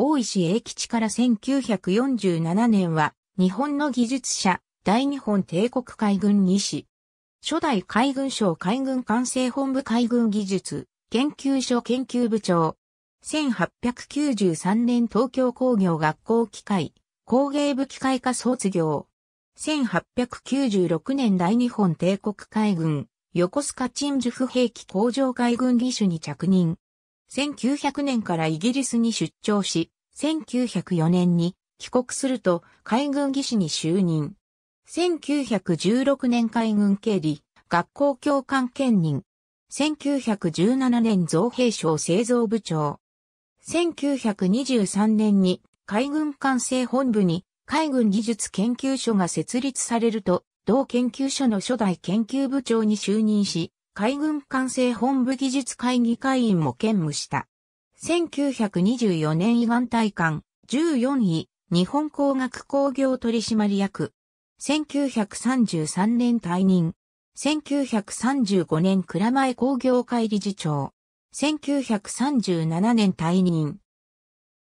大石英吉から1947年は、日本の技術者、大日本帝国海軍二師。初代海軍省海軍管制本部海軍技術研究所研究部長。1893年東京工業学校機械工芸部機械科卒業。1896年大日本帝国海軍横須賀鎮守府兵器工場海軍技師に着任。1900年からイギリスに出張し、1904年に帰国すると海軍技師に就任。1916年海軍経理、学校教官兼任。1917年造兵省製造部長。1923年に海軍管制本部に海軍技術研究所が設立されると、同研究所の初代研究部長に就任し、海軍管制本部技術会議会員も兼務した。1924年胃がん官14位日本工学工業取締役。1933年退任。1935年蔵前工業会理事長。1937年退任。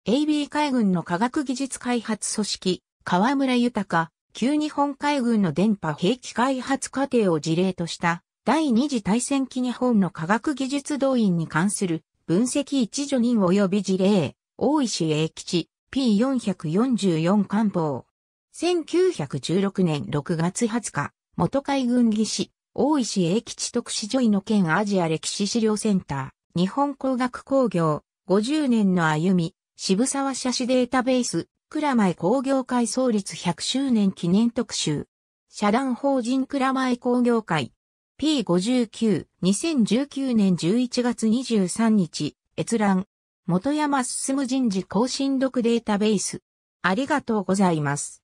AB 海軍の科学技術開発組織、河村豊、旧日本海軍の電波兵器開発過程を事例とした、第二次大戦期日本の科学技術動員に関する分析一助人及び事例、大石英吉、P444 官房。1916年6月20日、元海軍技師、大石英吉特使女医の県アジア歴史資料センター、日本工学工業、50年の歩み、渋沢写真データベース、蔵前工業会創立100周年記念特集。社団法人蔵前工業会。P59、2019年11月23日、閲覧。元山進人事更新読データベース。ありがとうございます。